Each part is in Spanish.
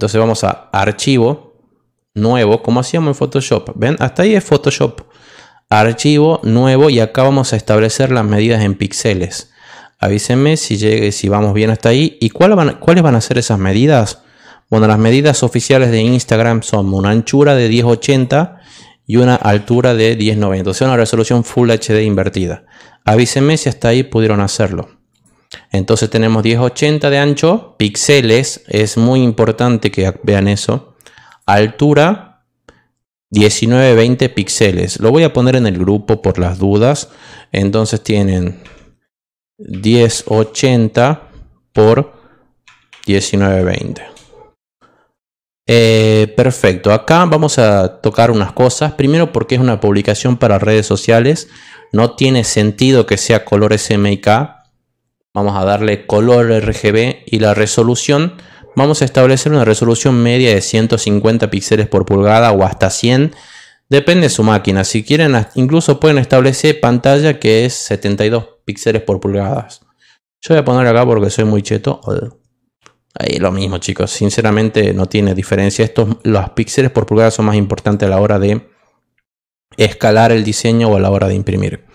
Entonces vamos a archivo, nuevo, como hacíamos en Photoshop. ¿Ven? Hasta ahí es Photoshop. Archivo, nuevo y acá vamos a establecer las medidas en píxeles. Avísenme si, llegue, si vamos bien hasta ahí. ¿Y cuáles van a ser esas medidas? Bueno, las medidas oficiales de Instagram son una anchura de 1080 y una altura de 1090. O sea, una resolución Full HD invertida. Avísenme si hasta ahí pudieron hacerlo. Entonces tenemos 1080 de ancho, píxeles, es muy importante que vean eso. Altura, 1920 píxeles. Lo voy a poner en el grupo por las dudas. Entonces tienen 1080 por 1920. Eh, perfecto, acá vamos a tocar unas cosas. Primero porque es una publicación para redes sociales. No tiene sentido que sea color SMIK vamos a darle color RGB y la resolución, vamos a establecer una resolución media de 150 píxeles por pulgada o hasta 100, depende de su máquina, si quieren incluso pueden establecer pantalla que es 72 píxeles por pulgada Yo voy a poner acá porque soy muy cheto. Ahí lo mismo chicos, sinceramente no tiene diferencia, estos los píxeles por pulgada son más importantes a la hora de escalar el diseño o a la hora de imprimir.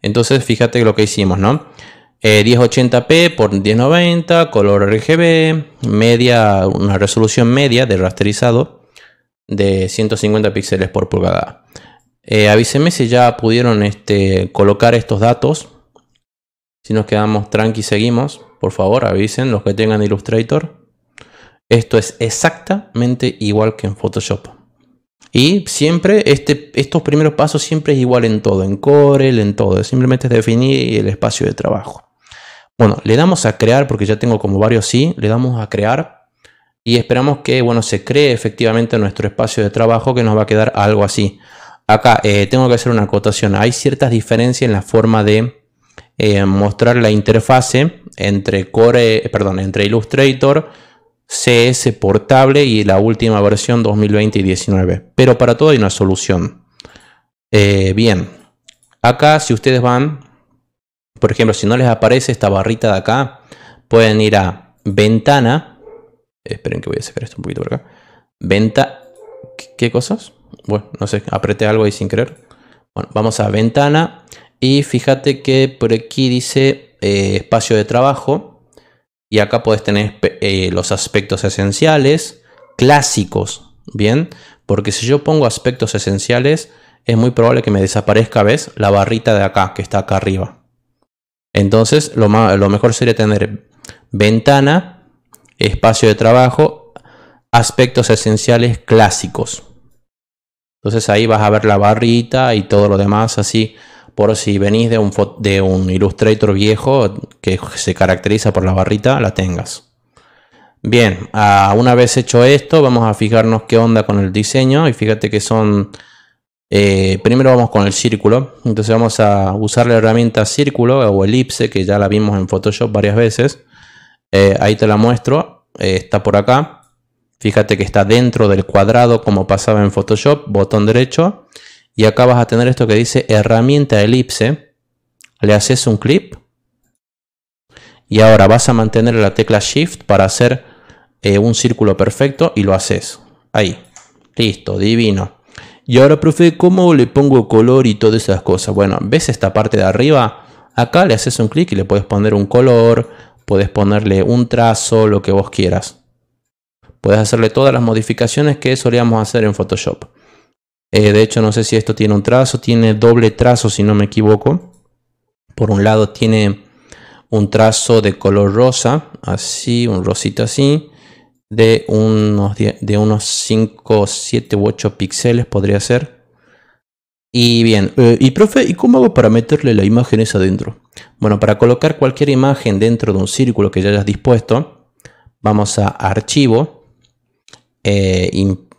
Entonces fíjate lo que hicimos, ¿no? 1080p eh, por 1090, color RGB, media, una resolución media de rasterizado de 150 píxeles por pulgada. Eh, avísenme si ya pudieron este, colocar estos datos. Si nos quedamos tranqui, seguimos. Por favor, avisen los que tengan Illustrator. Esto es exactamente igual que en Photoshop. Y siempre, este, estos primeros pasos siempre es igual en todo, en Corel, en todo. Simplemente es definir el espacio de trabajo. Bueno, le damos a crear porque ya tengo como varios sí, le damos a crear y esperamos que bueno, se cree efectivamente nuestro espacio de trabajo que nos va a quedar algo así. Acá eh, tengo que hacer una acotación, hay ciertas diferencias en la forma de eh, mostrar la interfase entre, Core, perdón, entre Illustrator, CS portable y la última versión 2020 y 19. Pero para todo hay una solución. Eh, bien, acá si ustedes van por ejemplo, si no les aparece esta barrita de acá, pueden ir a ventana. Eh, esperen que voy a sacar esto un poquito por acá. ¿Qué cosas? Bueno, no sé, apreté algo ahí sin querer. Bueno, vamos a ventana. Y fíjate que por aquí dice eh, espacio de trabajo. Y acá puedes tener eh, los aspectos esenciales clásicos. Bien, porque si yo pongo aspectos esenciales, es muy probable que me desaparezca, ¿ves? La barrita de acá, que está acá arriba. Entonces, lo, mejor sería tener ventana, espacio de trabajo, aspectos esenciales clásicos. Entonces ahí vas a ver la barrita y todo lo demás así. Por si venís de un, de un Illustrator viejo que se caracteriza por la barrita, la tengas. Bien, ah, una vez hecho esto, vamos a fijarnos qué onda con el diseño. Y fíjate que son eh, primero vamos con el círculo, entonces vamos a usar la herramienta círculo o elipse que ya la vimos en Photoshop varias veces. Eh, ahí te la muestro, eh, está por acá. Fíjate que está dentro del cuadrado como pasaba en Photoshop, botón derecho. Y acá vas a tener esto que dice herramienta elipse. Le haces un clip. Y ahora vas a mantener la tecla Shift para hacer un círculo perfecto y lo haces. Ahí. Listo, divino. Y ahora, profe, ¿cómo le pongo color y todas esas cosas? Bueno, ¿ves esta parte de arriba? Acá le haces un clic y le puedes poner un color, puedes ponerle un trazo, lo que vos quieras. Puedes hacerle todas las modificaciones que solíamos hacer en Photoshop. Eh, de hecho, no sé si esto tiene un trazo, tiene doble trazo si no me equivoco. Por un lado tiene un trazo de color rosa, así, un rosito así de unos, de unos 5, 7 u 8 píxeles podría ser. Y bien, eh, y profe, ¿y cómo hago para meterle la imagen esa adentro? Bueno, para colocar cualquier imagen dentro de un círculo que ya hayas dispuesto, vamos a archivo, eh,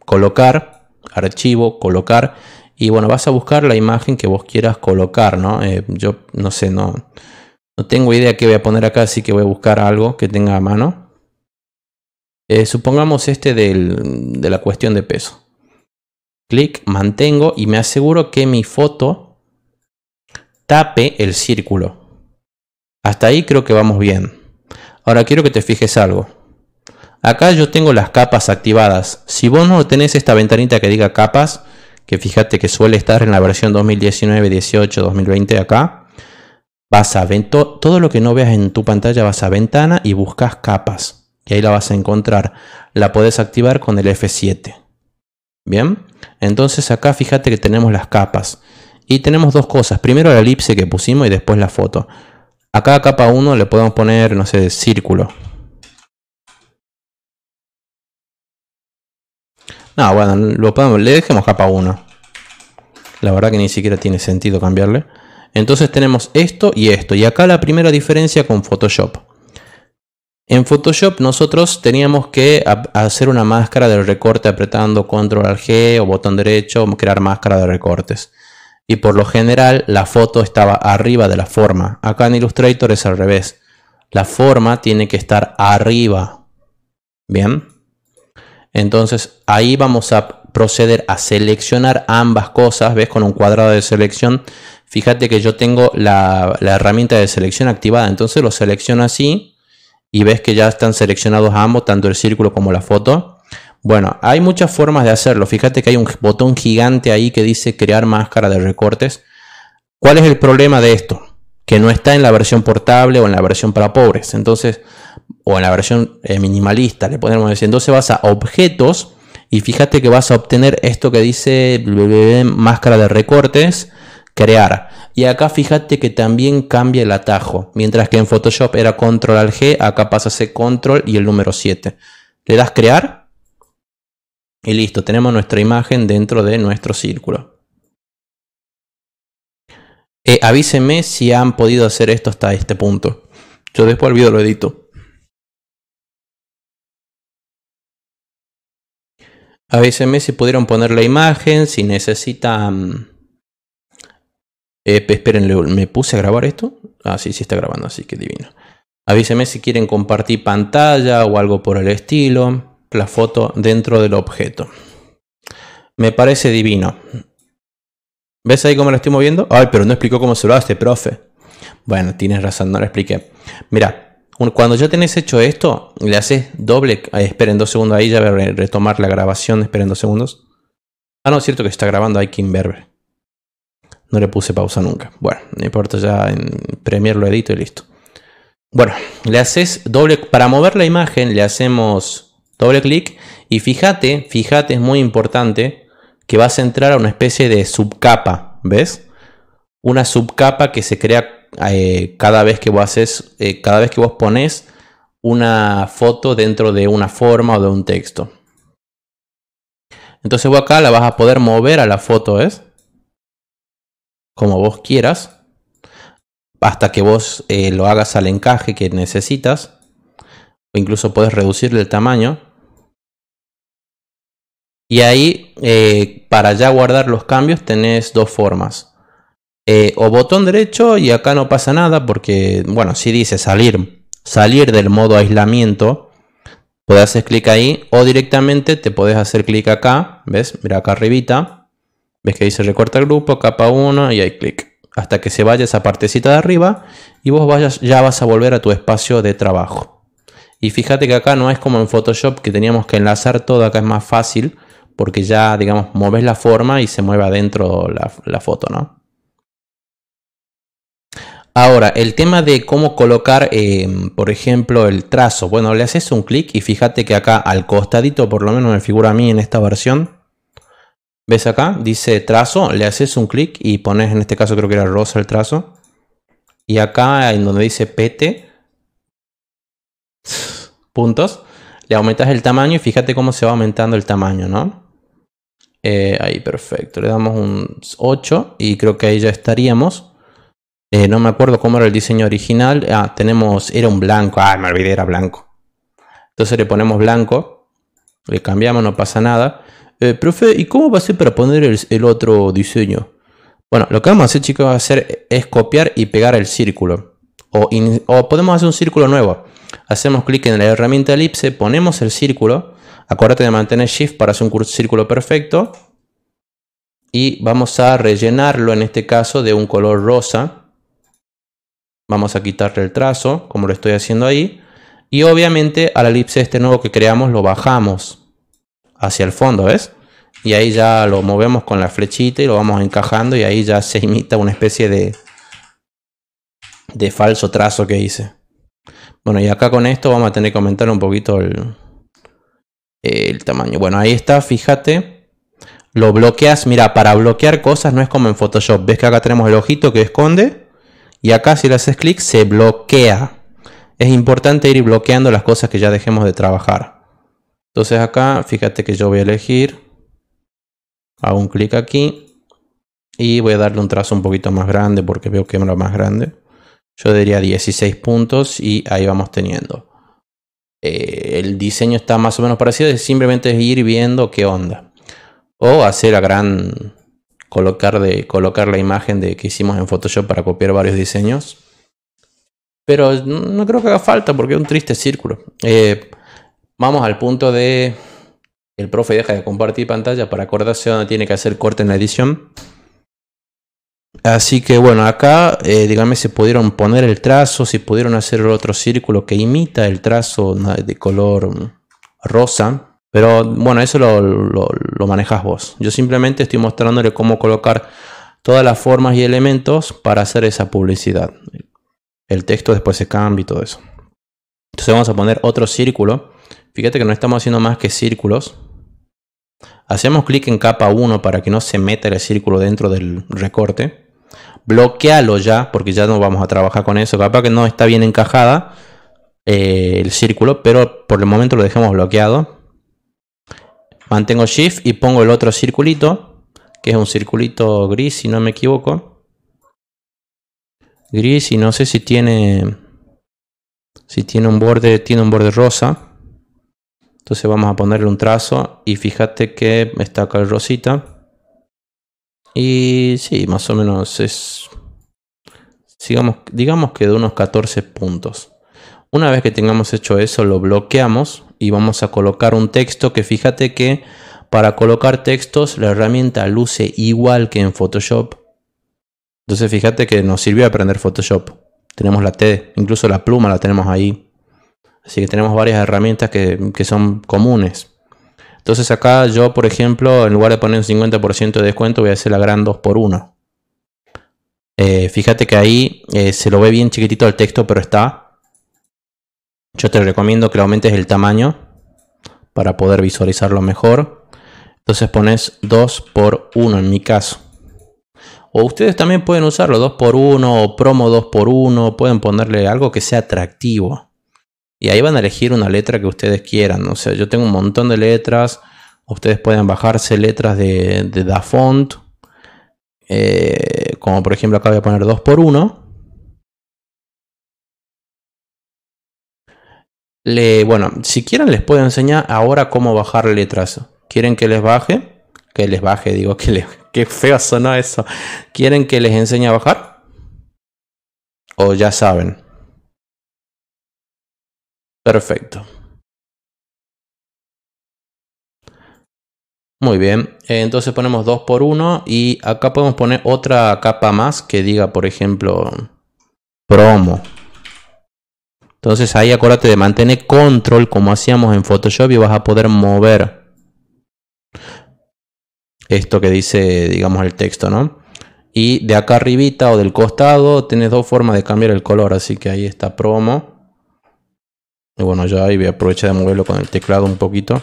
colocar, archivo, colocar, y bueno, vas a buscar la imagen que vos quieras colocar, ¿no? Eh, yo no sé, no, no tengo idea qué voy a poner acá, así que voy a buscar algo que tenga a mano. Eh, supongamos este de la cuestión de peso. Clic, mantengo y me aseguro que mi foto tape el círculo. Hasta ahí creo que vamos bien. Ahora quiero que te fijes algo. Acá yo tengo las capas activadas. Si vos no tenés esta ventanita que diga capas, que fíjate que suele estar en la versión 2019, 18, 2020 acá, vas a todo lo que no veas en tu pantalla vas a ventana y buscas capas y ahí la vas a encontrar. La podés activar con el F7. Bien, entonces acá fíjate que tenemos las capas. Y tenemos dos cosas. Primero la elipse que pusimos y después la foto. Acá a capa 1 le podemos poner, no sé, círculo. No, bueno, lo le dejemos capa 1. La verdad que ni siquiera tiene sentido cambiarle. Entonces tenemos esto y esto. Y acá la primera diferencia con Photoshop. En Photoshop nosotros teníamos que hacer una máscara del recorte apretando control G o botón derecho, crear máscara de recortes. Y por lo general la foto estaba arriba de la forma. Acá en Illustrator es al revés. La forma tiene que estar arriba. Bien. Entonces ahí vamos a proceder a seleccionar ambas cosas. ¿Ves? Con un cuadrado de selección. Fíjate que yo tengo la, la herramienta de selección activada. Entonces lo selecciono así y ves que ya están seleccionados ambos, tanto el círculo como la foto. Bueno, hay muchas formas de hacerlo. Fíjate que hay un botón gigante ahí que dice crear máscara de recortes. ¿Cuál es el problema de esto? Que no está en la versión portable o en la versión para pobres. Entonces, o en la versión eh, minimalista, le podemos decir. Entonces vas a objetos y fíjate que vas a obtener esto que dice máscara de recortes crear. Y acá fíjate que también cambia el atajo. Mientras que en Photoshop era control al G, acá pasa a ser control y el número 7. Le das crear. Y listo, tenemos nuestra imagen dentro de nuestro círculo. Eh, avíseme avísenme si han podido hacer esto hasta este punto. Yo después olvido lo edito. Avísenme si pudieron poner la imagen, si necesitan eh, esperen, me puse a grabar esto. Ah, sí, sí está grabando, así que divino. Avíseme si quieren compartir pantalla o algo por el estilo. La foto dentro del objeto. Me parece divino. ¿Ves ahí cómo lo estoy moviendo? Ay, pero no explicó cómo se lo hace, profe. Bueno, tienes razón, no lo expliqué. Mira, cuando ya tenés hecho esto, le haces doble. Eh, esperen dos segundos ahí, ya voy a retomar la grabación. Esperen dos segundos. Ah, no, es cierto que está grabando, hay que inverber. No le puse pausa nunca. Bueno, no importa, ya en Premiere lo edito y listo. Bueno, le haces doble, para mover la imagen le hacemos doble clic y fíjate, fíjate, es muy importante que vas a entrar a una especie de subcapa, ¿ves? Una subcapa que se crea eh, cada vez que vos haces, eh, cada vez que vos pones una foto dentro de una forma o de un texto. Entonces vos acá la vas a poder mover a la foto, ¿ves? como vos quieras, hasta que vos eh, lo hagas al encaje que necesitas, o incluso puedes reducirle el tamaño. Y ahí, eh, para ya guardar los cambios, tenés dos formas. Eh, o botón derecho y acá no pasa nada porque, bueno, si dice salir, salir del modo aislamiento, Puedes hacer clic ahí o directamente te puedes hacer clic acá, ¿ves? Mira acá arribita Ves que dice recorta el grupo, capa 1 y hay clic. Hasta que se vaya esa partecita de arriba y vos vayas, ya vas a volver a tu espacio de trabajo. Y fíjate que acá no es como en Photoshop que teníamos que enlazar todo, acá es más fácil porque ya, digamos, mueves la forma y se mueve adentro la, foto, ¿no? Ahora, el tema de cómo colocar, em, por ejemplo, el trazo. Bueno, le haces un clic y fíjate que acá al costadito, por lo menos me figura a mí en esta versión, ves acá, dice trazo, le haces un clic y pones, en este caso creo que era rosa el trazo. Y acá en donde dice PT, puntos, le aumentas el tamaño y fíjate cómo se va aumentando el tamaño, ¿no? Eh, ahí, perfecto. Le damos un 8 y creo que ahí ya estaríamos. Eh, no me acuerdo cómo era el diseño original. Ah, tenemos, era un blanco. Ah, me olvidé, era blanco. Entonces le ponemos blanco. Le cambiamos, no pasa nada. Eh, profe, ¿y cómo va a ser para poner el, otro diseño? Bueno, lo que vamos a hacer, chicos, va a hacer es copiar y pegar el círculo. O, o podemos hacer un círculo nuevo. Hacemos clic en la herramienta elipse, ponemos el círculo. Acuérdate de mantener Shift para hacer un círculo perfecto. Y vamos a rellenarlo, en este caso, de un color rosa. Vamos a quitarle el trazo, como lo estoy haciendo ahí. Y obviamente a la elipse este nuevo que creamos lo bajamos hacia el fondo, ¿ves? Y ahí ya lo movemos con la flechita y lo vamos encajando y ahí ya se imita una especie de, de falso trazo que hice. Bueno, y acá con esto vamos a tener que aumentar un poquito el, el tamaño. Bueno, ahí está, fíjate. Lo bloqueas, mira, para bloquear cosas no es como en Photoshop. Ves que acá tenemos el ojito que esconde y acá si le haces clic se bloquea. Es importante ir bloqueando las cosas que ya dejemos de trabajar. Entonces acá, fíjate que yo voy a elegir, hago un clic aquí y voy a darle un trazo un poquito más grande porque veo que era más grande. Yo diría 16 puntos y ahí vamos teniendo. Eh, el diseño está más o menos parecido, simplemente ir viendo qué onda. O hacer a gran colocar, de, colocar la imagen de que hicimos en Photoshop para copiar varios diseños. Pero no creo que haga falta porque es un triste círculo. Eh, vamos al punto de el profe deja de compartir pantalla para acordarse donde tiene que hacer corte en la edición. Así que bueno, acá eh, si pudieron poner el trazo, si pudieron hacer otro círculo que imita el trazo de color rosa. Pero bueno, eso lo, lo, lo manejas vos. Yo simplemente estoy mostrándole cómo colocar todas las formas y elementos para hacer esa publicidad. El texto después se cambia y todo eso. Entonces vamos a poner otro círculo Fíjate que no estamos haciendo más que círculos. Hacemos clic en capa 1 para que no se meta el círculo dentro del recorte. Bloquealo ya, porque ya no vamos a trabajar con eso. Capaz que no está bien encajada eh, el círculo, pero por el momento lo dejamos bloqueado. Mantengo Shift y pongo el otro circulito, que es un circulito gris, si no me equivoco. Gris y no sé si tiene... Si tiene un borde, tiene un borde rosa. Entonces vamos a ponerle un trazo y fíjate que está acá el rosita. Y sí, más o menos es, sigamos digamos que de unos 14 puntos. Una vez que tengamos hecho eso, lo bloqueamos y vamos a colocar un texto que fíjate que para colocar textos la herramienta luce igual que en Photoshop. Entonces fíjate que nos sirvió aprender Photoshop. Tenemos la T, incluso la pluma la tenemos ahí. Así que tenemos varias herramientas que, son comunes. Entonces acá yo, por ejemplo, en lugar de poner un 50% de descuento, voy a hacer la gran 2x1. Eh, fíjate que ahí eh, se lo ve bien chiquitito el texto, pero está. Yo te recomiendo que lo aumentes el tamaño para poder visualizarlo mejor. Entonces pones 2x1 en mi caso. O ustedes también pueden usarlo 2x1 o promo 2x1. Pueden ponerle algo que sea atractivo y ahí van a elegir una letra que ustedes quieran. O sea, yo tengo un montón de letras. Ustedes pueden bajarse letras de, de DaFont. Eh, como por ejemplo acá voy a poner 2x1. Le, bueno, si quieren les puedo enseñar ahora cómo bajar letras. ¿Quieren que les baje? Que les baje, digo, que les, qué feo sonó eso. ¿Quieren que les enseñe a bajar? O ya saben. Perfecto. Muy bien, eh, entonces ponemos 2 por 1 y acá podemos poner otra capa más que diga, por ejemplo, promo. Entonces ahí acuérdate de mantener control como hacíamos en Photoshop y vas a poder mover esto que dice, digamos, el texto, ¿no? Y de acá arribita o del costado tienes dos formas de cambiar el color, así que ahí está promo. Y bueno, ya ahí voy a aprovechar de moverlo con el teclado un poquito.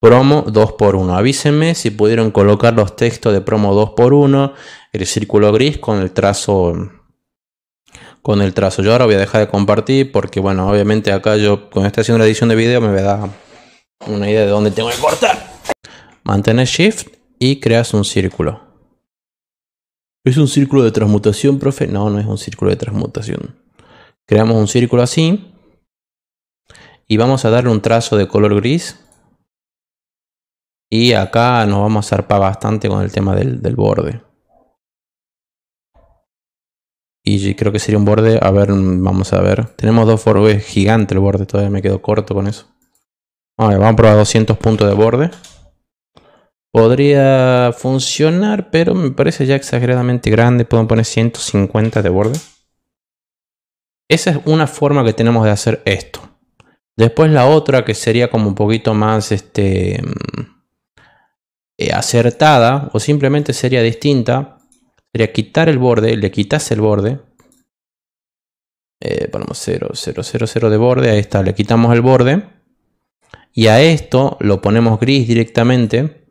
Promo 2x1. Avísenme si pudieron colocar los textos de promo 2x1, el círculo gris con el trazo con el trazo. Yo ahora voy a dejar de compartir porque, bueno, obviamente acá yo, con esta haciendo la edición de video, me da una idea de dónde tengo que cortar. Mantener Shift y creas un círculo. ¿Es un círculo de transmutación, profe? No, no es un círculo de transmutación. Creamos un círculo así. Y vamos a darle un trazo de color gris. Y acá nos vamos a zarpar bastante con el tema del, borde. Y creo que sería un borde, a ver, vamos a ver. Tenemos dos forbes gigante el borde, todavía me quedo corto con eso. vamos a probar 200 puntos de borde. Podría funcionar, pero me parece ya exageradamente grande. Pueden poner 150 de borde. Esa es una forma que tenemos de hacer esto. Después la otra que sería como un poquito más este, mm, eh, acertada o simplemente sería distinta. Sería quitar el borde, le quitas el borde. Eh, ponemos 0, 0, 0, 0 de borde, ahí está, le quitamos el borde. Y a esto lo ponemos gris directamente.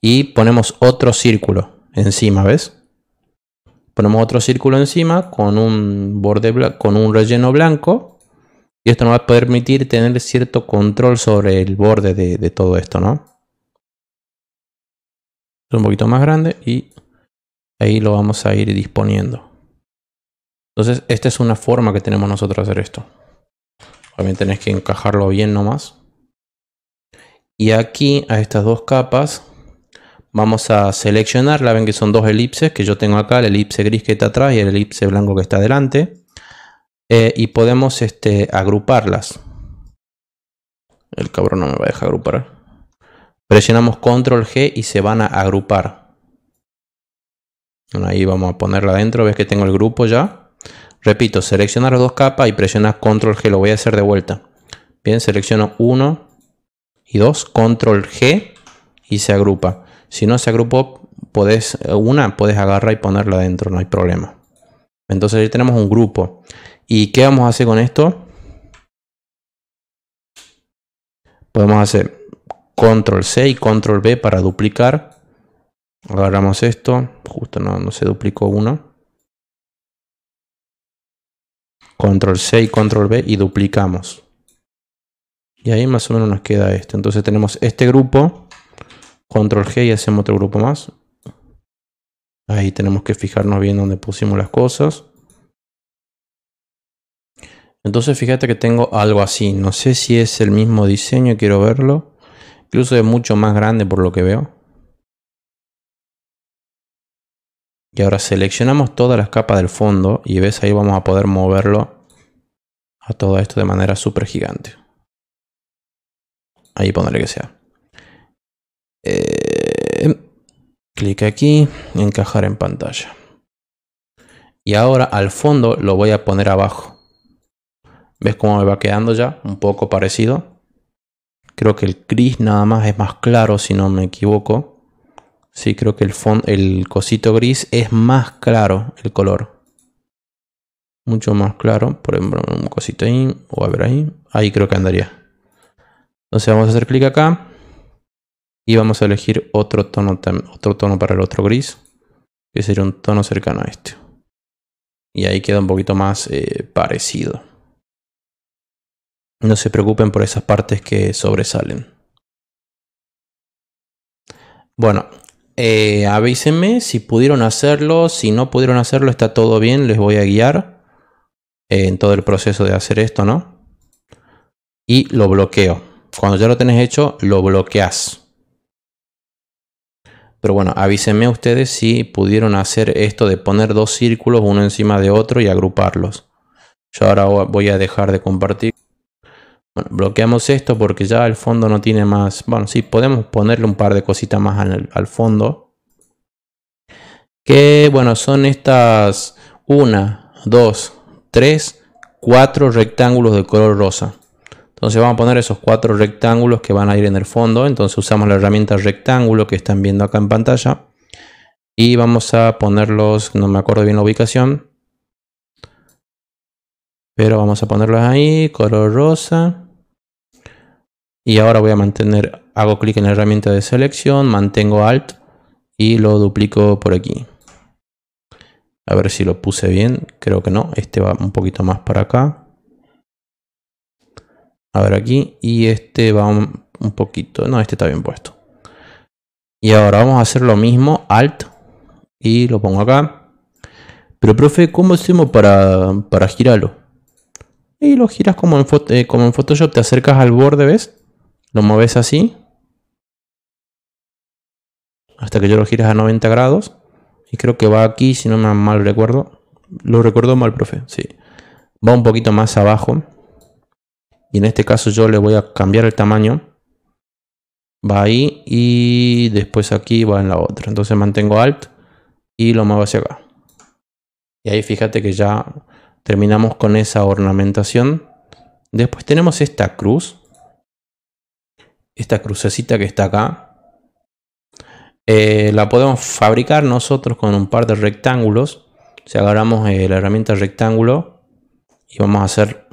Y ponemos otro círculo encima, ¿ves? ponemos otro círculo encima con un borde con un relleno blanco y esto nos va a permitir tener cierto control sobre el borde de, todo esto, ¿no? Es un poquito más grande y ahí lo vamos a ir disponiendo. Entonces, esta es una forma que tenemos nosotros de hacer esto. También tenés que encajarlo bien nomás. Y aquí a estas dos capas vamos a seleccionar, la ven que son dos elipses que yo tengo acá, el elipse gris que está atrás y el elipse blanco que está adelante eh, y podemos este, agruparlas. El cabrón no me va a dejar agrupar. Presionamos control G y se van a agrupar. ahí vamos a ponerla adentro, ves que tengo el grupo ya. Repito, seleccionar las dos capas y presionar control G, lo voy a hacer de vuelta. Bien, selecciono 1 y 2, control G y se agrupa. Si no se agrupó, podés, una puedes agarrar y ponerla adentro, no hay problema. Entonces ahí tenemos un grupo. ¿Y qué vamos a hacer con esto? Podemos hacer control C y control B para duplicar. Agarramos esto, justo no, no se duplicó uno. Control C y control B y duplicamos. Y ahí más o menos nos queda esto. Entonces tenemos este grupo Control G y hacemos otro grupo más. Ahí tenemos que fijarnos bien Donde pusimos las cosas. Entonces fíjate que tengo algo así. No sé si es el mismo diseño, quiero verlo. Incluso es mucho más grande por lo que veo. Y ahora seleccionamos todas las capas del fondo y ves ahí vamos a poder moverlo a todo esto de manera súper gigante. Ahí ponerle que sea. Eh, clic aquí, encajar en pantalla. Y ahora al fondo lo voy a poner abajo. ¿Ves cómo me va quedando ya? Un poco parecido. Creo que el gris nada más es más claro si no me equivoco. Sí, creo que el, el cosito gris es más claro el color. Mucho más claro. Por ejemplo, un cosito ahí. O a ver ahí. Ahí creo que andaría. Entonces vamos a hacer clic acá y vamos a elegir otro tono, otro tono para el otro gris, que sería un tono cercano a este. Y ahí queda un poquito más eh, parecido. No se preocupen por esas partes que sobresalen. Bueno, eh, avísenme si pudieron hacerlo, si no pudieron hacerlo, está todo bien, les voy a guiar eh, en todo el proceso de hacer esto, ¿no? Y lo bloqueo. Cuando ya lo tenés hecho, lo bloqueas. Pero bueno, avísenme ustedes si pudieron hacer esto de poner dos círculos uno encima de otro y agruparlos. Yo ahora voy a dejar de compartir. bloqueamos esto porque ya el fondo no tiene más... Bueno, sí, podemos ponerle un par de cositas más al, fondo. Que bueno, son estas... Una, dos, tres, cuatro rectángulos de color rosa. Entonces vamos a poner esos cuatro rectángulos que van a ir en el fondo. Entonces usamos la herramienta rectángulo que están viendo acá en pantalla. Y vamos a ponerlos, no me acuerdo bien la ubicación. Pero vamos a ponerlos ahí, color rosa. Y ahora voy a mantener, hago clic en la herramienta de selección, mantengo Alt y lo duplico por aquí. A ver si lo puse bien, creo que no, este va un poquito más para acá. A ver aquí. Y este va un, poquito. No, este está bien puesto. Y ahora vamos a hacer lo mismo. Alt. Y lo pongo acá. Pero profe, ¿cómo hacemos para, para girarlo? Y lo giras como en, eh, como en Photoshop. Te acercas al borde, ¿ves? Lo mueves así. Hasta que yo lo giras a 90 grados. Y creo que va aquí, si no me mal recuerdo. Lo recuerdo mal, profe. Sí. Va un poquito más abajo y en este caso yo le voy a cambiar el tamaño. Va ahí y después aquí va en la otra. Entonces mantengo alt y lo muevo hacia acá. Y ahí fíjate que ya terminamos con esa ornamentación. Después tenemos esta cruz. Esta crucecita que está acá. Eh, la podemos fabricar nosotros con un par de rectángulos. Si agarramos eh, la herramienta rectángulo y vamos a hacer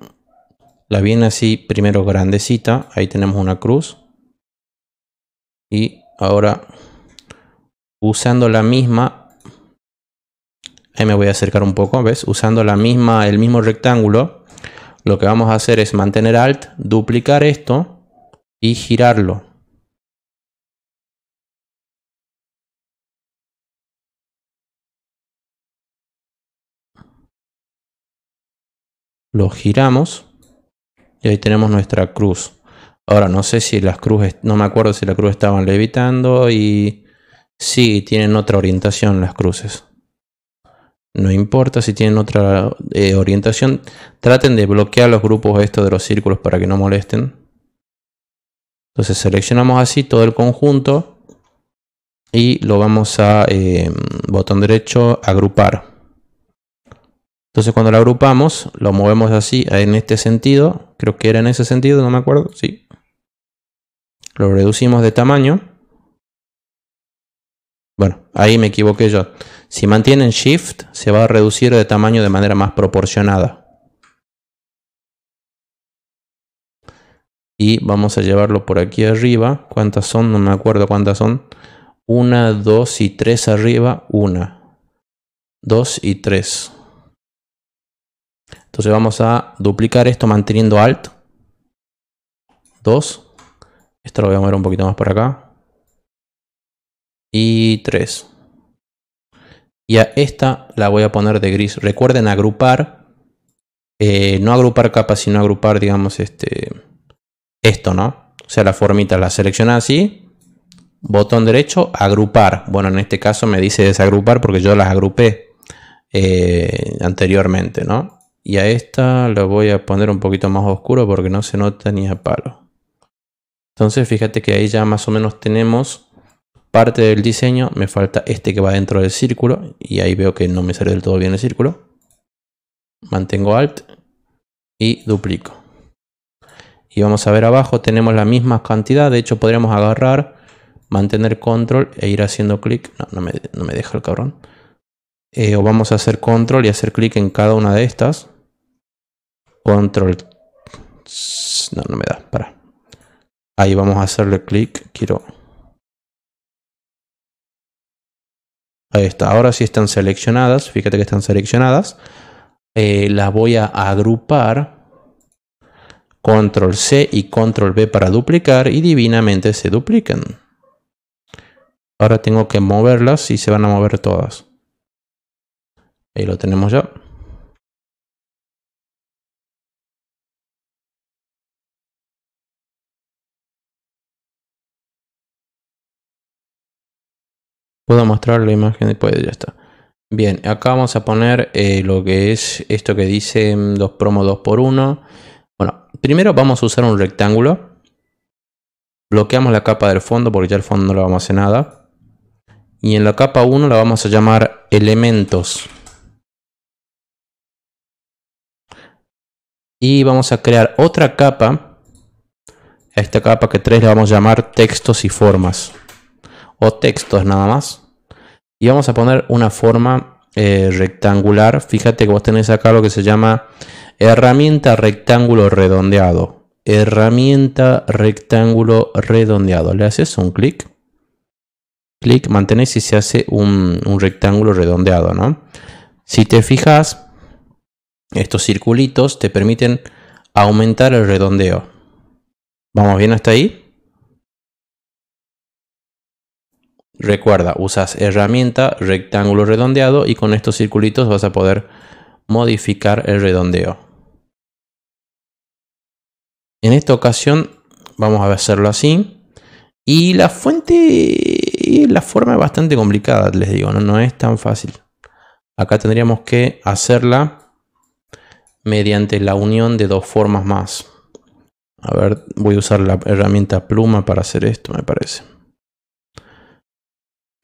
la viene así primero grandecita. Ahí tenemos una cruz. Y ahora usando la misma. Ahí me voy a acercar un poco, ¿ves? Usando la misma, el mismo rectángulo. Lo que vamos a hacer es mantener alt, duplicar esto y girarlo. Lo giramos y ahí tenemos nuestra cruz. Ahora no sé si las cruces, no me acuerdo si la cruz estaban levitando y sí, tienen otra orientación las cruces. No importa si tienen otra eh, orientación, traten de bloquear los grupos estos de los círculos para que no molesten. Entonces seleccionamos así todo el conjunto y lo vamos a eh, botón derecho agrupar. Entonces cuando lo agrupamos, lo movemos así, en este sentido, creo que era en ese sentido, no me acuerdo, sí. Lo reducimos de tamaño. Bueno, ahí me equivoqué yo. Si mantienen Shift, se va a reducir de tamaño de manera más proporcionada. Y vamos a llevarlo por aquí arriba. ¿Cuántas son? No me acuerdo cuántas son. Una, dos y tres arriba. Una, dos y tres. Entonces vamos a duplicar esto manteniendo Alt. 2. Esto lo voy a mover un poquito más por acá. Y 3. Y a esta la voy a poner de gris. Recuerden agrupar. Eh, no agrupar capas, sino agrupar, digamos, este, esto, ¿no? O sea, la formita la selecciona así. Botón derecho, agrupar. Bueno, en este caso me dice desagrupar porque yo las agrupé eh, anteriormente, ¿no? Y a esta la voy a poner un poquito más oscuro porque no se nota ni a palo. Entonces fíjate que ahí ya más o menos tenemos parte del diseño. Me falta este que va dentro del círculo. Y ahí veo que no me sale del todo bien el círculo. Mantengo Alt y duplico. Y vamos a ver abajo, tenemos la misma cantidad. De hecho podríamos agarrar, mantener Control e ir haciendo clic. No, no me, deja el cabrón. Eh, o vamos a hacer control y hacer clic en cada una de estas Control. No, no me da. Para. Ahí vamos a hacerle clic. Quiero. Ahí está. Ahora sí están seleccionadas. Fíjate que están seleccionadas. Eh, las voy a agrupar. Control C y Control B para duplicar. Y divinamente se duplican. Ahora tengo que moverlas y se van a mover todas. Ahí lo tenemos ya. puedo mostrar la imagen después, ya está. Bien, acá vamos a poner eh, lo que es esto que dice mm, Dos Promo 2 por 1 Bueno, primero vamos a usar un rectángulo. Bloqueamos la capa del fondo porque ya el fondo no lo vamos a hacer nada. Y en la capa 1 la vamos a llamar elementos. Y vamos a crear otra capa. A esta capa que 3 la vamos a llamar textos y formas o textos nada más. Y vamos a poner una forma eh, rectangular. Fíjate que vos tenés acá lo que se llama herramienta rectángulo redondeado. Herramienta rectángulo redondeado. Le haces un clic. Clic, mantenés y se hace un, un rectángulo redondeado, ¿no? Si te fijas, estos circulitos te permiten aumentar el redondeo. ¿Vamos bien hasta ahí? Recuerda, usas herramienta, rectángulo redondeado y con estos circulitos vas a poder modificar el redondeo. En esta ocasión vamos a hacerlo así. Y la fuente, la forma es bastante complicada, les digo, no, es tan fácil. Acá tendríamos que hacerla mediante la unión de dos formas más. A ver, voy a usar la herramienta pluma para hacer esto, me parece.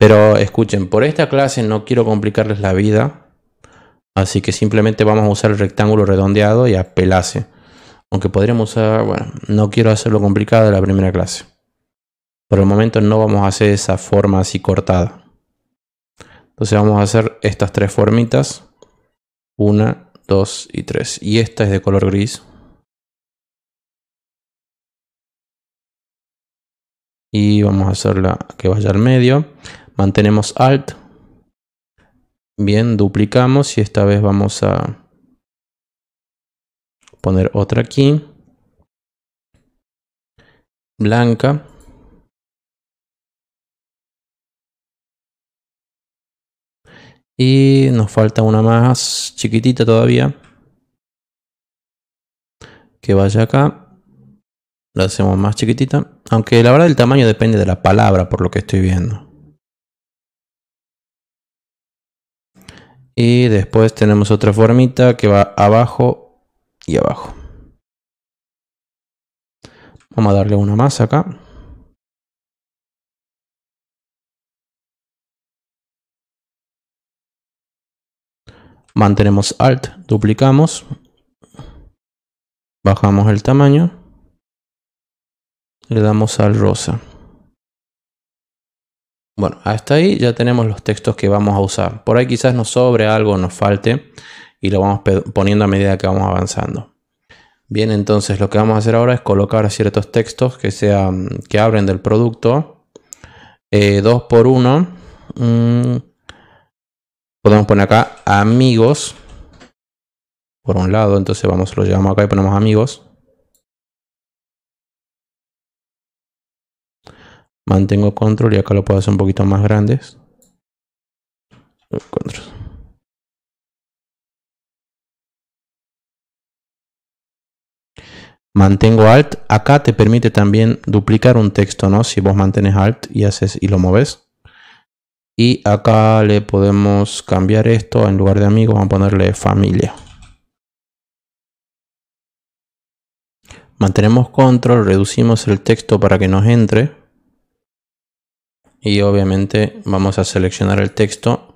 Pero escuchen, por esta clase no quiero complicarles la vida, así que simplemente vamos a usar el rectángulo redondeado y a Aunque podríamos usar, bueno, no quiero hacerlo complicado de la primera clase. Por el momento no vamos a hacer esa forma así cortada. Entonces vamos a hacer estas tres formitas. Una, dos y tres. Y esta es de color gris. Y vamos a hacerla que vaya al medio Mantenemos Alt. Bien, duplicamos y esta vez vamos a poner otra aquí. Blanca. Y nos falta una más chiquitita todavía. Que vaya acá. La hacemos más chiquitita. Aunque la verdad el tamaño depende de la palabra por lo que estoy viendo. Y después tenemos otra formita que va abajo y abajo. Vamos a darle una más acá. Mantenemos Alt, duplicamos. Bajamos el tamaño. Le damos al rosa. Bueno, hasta ahí ya tenemos los textos que vamos a usar. Por ahí quizás nos sobre algo, nos falte y lo vamos poniendo a medida que vamos avanzando. Bien, entonces lo que vamos a hacer ahora es colocar ciertos textos que, sean, que abren del producto. Eh, dos por uno mm. Podemos poner acá amigos. Por un lado, entonces vamos, lo llevamos acá y ponemos amigos. Mantengo control y acá lo puedo hacer un poquito más grandes. Control. Mantengo Alt. Acá te permite también duplicar un texto, ¿no? Si vos mantienes Alt y haces y lo moves. Y acá le podemos cambiar esto. En lugar de amigos, vamos a ponerle familia. Mantenemos control, reducimos el texto para que nos entre y obviamente vamos a seleccionar el texto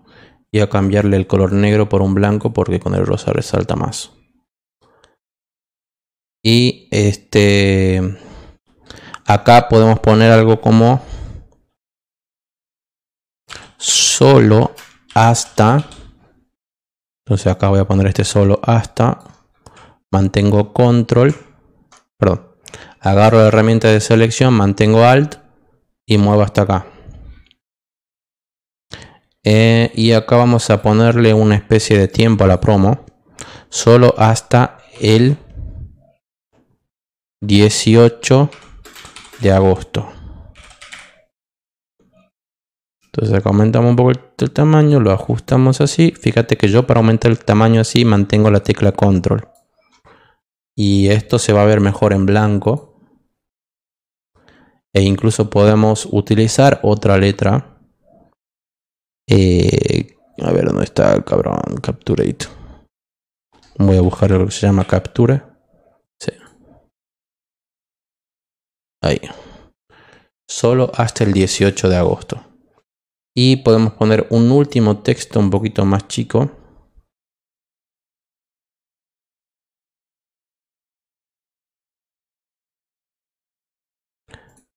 y a cambiarle el color negro por un blanco porque con el rosa resalta más. Y este acá podemos poner algo como solo hasta entonces acá voy a poner este solo hasta mantengo control perdón agarro la herramienta de selección mantengo alt y muevo hasta acá eh, y acá vamos a ponerle una especie de tiempo a la promo. Solo hasta el 18 de agosto. Entonces acá aumentamos un poco el, tamaño, lo ajustamos así. Fíjate que yo para aumentar el tamaño así mantengo la tecla control. Y esto se va a ver mejor en blanco. E incluso podemos utilizar otra letra. Eh, a ver, ¿dónde está el cabrón? Capturate. Voy a buscar lo que se llama captura. Sí. Ahí. Solo hasta el 18 de agosto. Y podemos poner un último texto un poquito más chico.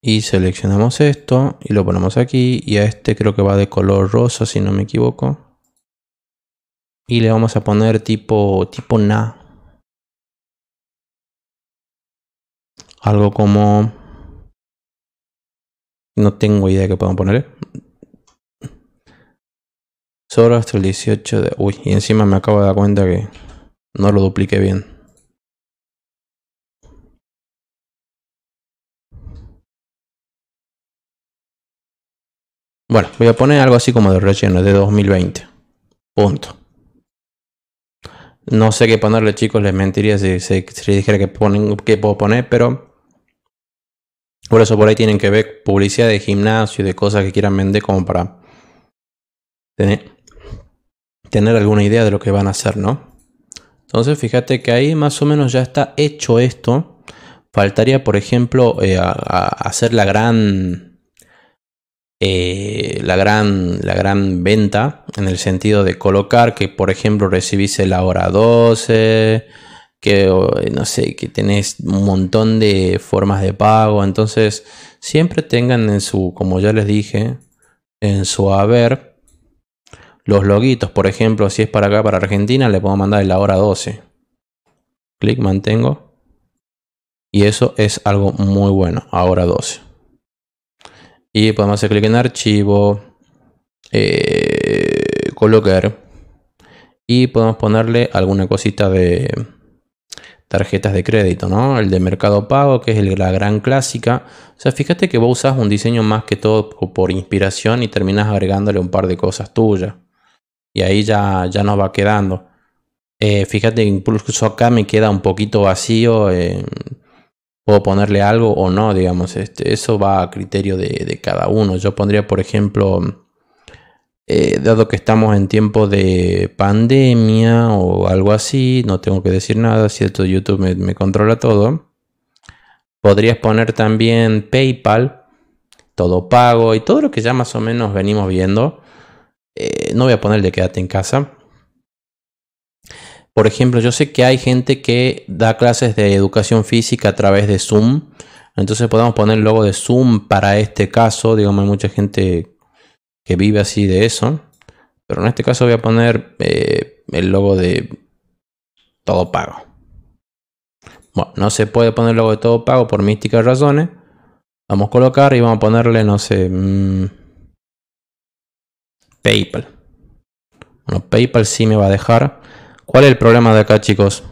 y seleccionamos esto y lo ponemos aquí y a este creo que va de color rosa si no me equivoco y le vamos a poner tipo tipo na algo como no tengo idea de qué podemos poner solo hasta el 18 de uy y encima me acabo de dar cuenta que no lo dupliqué bien Bueno, voy a poner algo así como de relleno de 2020. Punto. No sé qué ponerle, chicos, les mentiría si, les dijera que, ponen, que puedo poner, pero por eso por ahí tienen que ver publicidad de gimnasio, de cosas que quieran vender como para tener, alguna idea de lo que van a hacer, ¿no? Entonces, fíjate que ahí más o menos ya está hecho esto. Faltaría, por ejemplo, eh, hacer la gran eh, la, gran, la gran venta en el sentido de colocar que, por ejemplo, recibís la hora 12, que no sé, que tenés un montón de formas de pago. Entonces, siempre tengan en su, como ya les dije, en su haber los loguitos. Por ejemplo, si es para acá, para Argentina, le puedo mandar la hora 12. Clic, mantengo. Y eso es algo muy bueno, ahora 12 y podemos hacer clic en archivo, eh, colocar y podemos ponerle alguna cosita de tarjetas de crédito, ¿no? El de mercado pago, que es la gran clásica. O sea, fíjate que vos usas un diseño más que todo por inspiración y terminas agregándole un par de cosas tuyas. Y ahí ya, ya nos va quedando. Fíjate eh, fíjate, incluso acá me queda un poquito vacío. Eh, puedo ponerle algo o no, digamos, este, eso va a criterio de, cada uno. Yo pondría, por ejemplo, eh, dado que estamos en tiempo de pandemia o algo así, no tengo que decir nada, ¿cierto? YouTube me, controla todo. Podrías poner también PayPal, todo pago y todo lo que ya más o menos venimos viendo. Eh, no voy a poner de quédate en casa. Por ejemplo, yo sé que hay gente que da clases de educación física a través de Zoom. Entonces podemos poner el logo de Zoom para este caso. Digamos, hay mucha gente que vive así de eso. Pero en este caso voy a poner eh, el logo de todo pago. Bueno, no se puede poner el logo de todo pago por místicas razones. Vamos a colocar y vamos a ponerle, no sé, mm, PayPal. Bueno, PayPal sí me va a dejar. ¿Cuál es el problema de acá, chicos?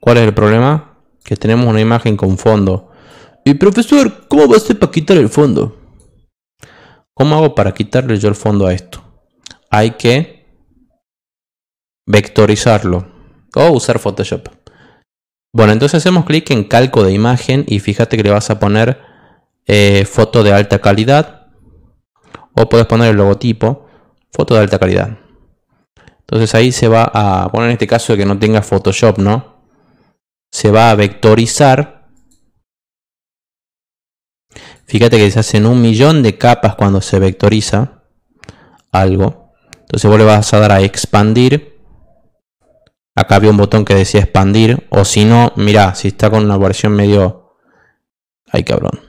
¿Cuál es el problema? Que tenemos una imagen con fondo. Y profesor, ¿cómo va a ser para quitar el fondo? ¿Cómo hago para quitarle yo el fondo a esto? Hay que vectorizarlo o usar Photoshop. Bueno, entonces hacemos clic en calco de imagen y fíjate que le vas a poner eh, foto de alta calidad o puedes poner el logotipo, foto de alta calidad. Entonces ahí se va a, bueno en este caso de que no tenga Photoshop, ¿no? Se va a vectorizar. Fíjate que se hacen un millón de capas cuando se vectoriza algo. Entonces vos le vas a dar a expandir. Acá había un botón que decía expandir. O si no, mirá, si está con una versión medio... Ay cabrón.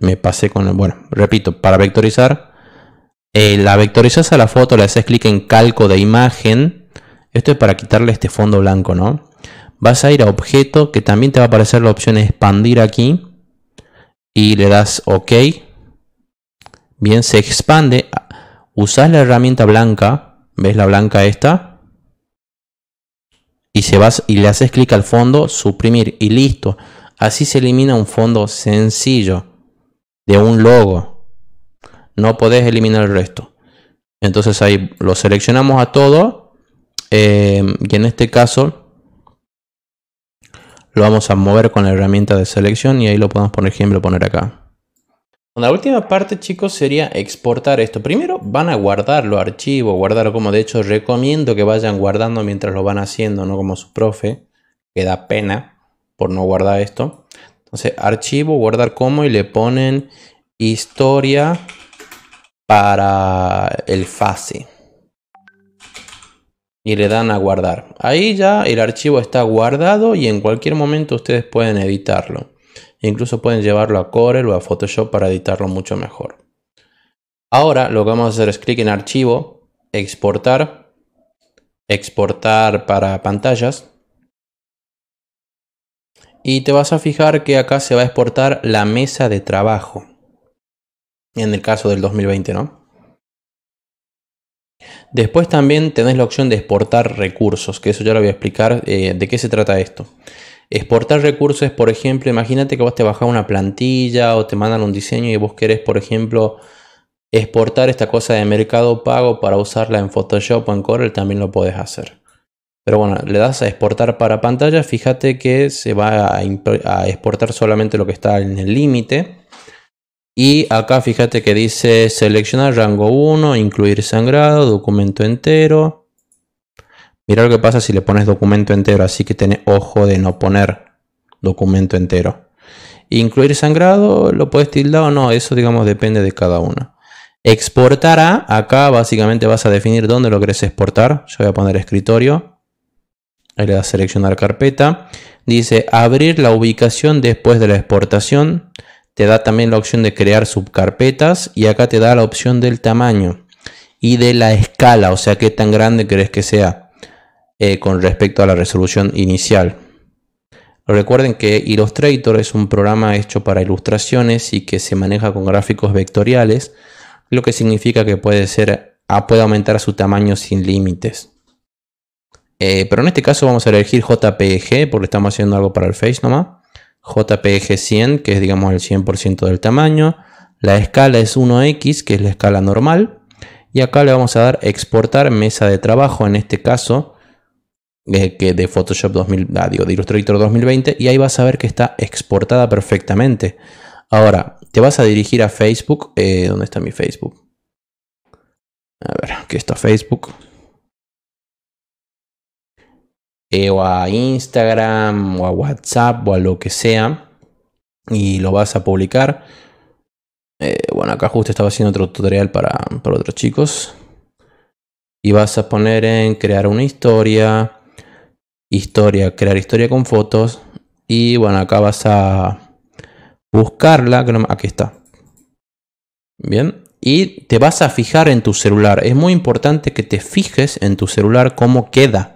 Me pasé con el... Bueno, repito, para vectorizar eh, la vectorizas a la foto, le haces clic en calco de imagen. Esto es para quitarle este fondo blanco, ¿no? Vas a ir a objeto, que también te va a aparecer la opción expandir aquí. Y le das OK. Bien, se expande. Usas la herramienta blanca. ¿Ves la blanca esta? Y, se vas, y le haces clic al fondo, suprimir y listo. Así se elimina un fondo sencillo de un logo. No podés eliminar el resto. Entonces ahí lo seleccionamos a todo. Eh, y en este caso lo vamos a mover con la herramienta de selección y ahí lo podemos, por ejemplo, poner acá. La última parte, chicos, sería exportar esto. Primero van a guardarlo, archivo, guardarlo como de hecho recomiendo que vayan guardando mientras lo van haciendo, no como su profe, que da pena por no guardar esto. Entonces, archivo, guardar como y le ponen historia para el fase Y le dan a guardar. Ahí ya el archivo está guardado y en cualquier momento ustedes pueden editarlo. Incluso pueden llevarlo a Corel o a Photoshop para editarlo mucho mejor. Ahora lo que vamos a hacer es clic en archivo, exportar, exportar para pantallas. Y te vas a fijar que acá se va a exportar la mesa de trabajo en el caso del 2020, ¿no? Después también tenés la opción de exportar recursos, que eso ya lo voy a explicar eh, de qué se trata esto. Exportar recursos es, por ejemplo, imagínate que vos te bajás una plantilla o te mandan un diseño y vos querés, por ejemplo, exportar esta cosa de mercado pago para usarla en Photoshop o en Corel, también lo podés hacer. Pero bueno, le das a exportar para pantalla, fíjate que se va a exportar solamente lo que está en el límite y acá fíjate que dice seleccionar rango 1, incluir sangrado, documento entero. Mira lo que pasa si le pones documento entero, así que tenés ojo de no poner documento entero. Incluir sangrado, lo puedes tildar o no, eso digamos depende de cada uno. Exportar a, acá básicamente vas a definir dónde lo querés exportar. Yo voy a poner escritorio. Ahí le das seleccionar carpeta. Dice abrir la ubicación después de la exportación. Te da también la opción de crear subcarpetas y acá te da la opción del tamaño y de la escala, o sea, qué tan grande crees que sea eh, con respecto a la resolución inicial. Recuerden que Illustrator es un programa hecho para ilustraciones y que se maneja con gráficos vectoriales, lo que significa que puede, ser, ah, puede aumentar su tamaño sin límites. Eh, pero en este caso vamos a elegir JPG porque estamos haciendo algo para el Face nomás. JPG100, que es digamos el 100% del tamaño. La escala es 1X, que es la escala normal. Y acá le vamos a dar exportar mesa de trabajo, en este caso eh, que de Photoshop 2000, ah, digo, de Illustrator 2020. Y ahí vas a ver que está exportada perfectamente. Ahora, te vas a dirigir a Facebook. Eh, ¿Dónde está mi Facebook? A ver, aquí está Facebook. Eh, o a Instagram o a WhatsApp o a lo que sea y lo vas a publicar. Eh, bueno, acá justo estaba haciendo otro tutorial para, otros chicos. Y vas a poner en crear una historia, historia, crear historia con fotos. Y bueno, acá vas a buscarla. aquí está. Bien. Y te vas a fijar en tu celular. Es muy importante que te fijes en tu celular cómo queda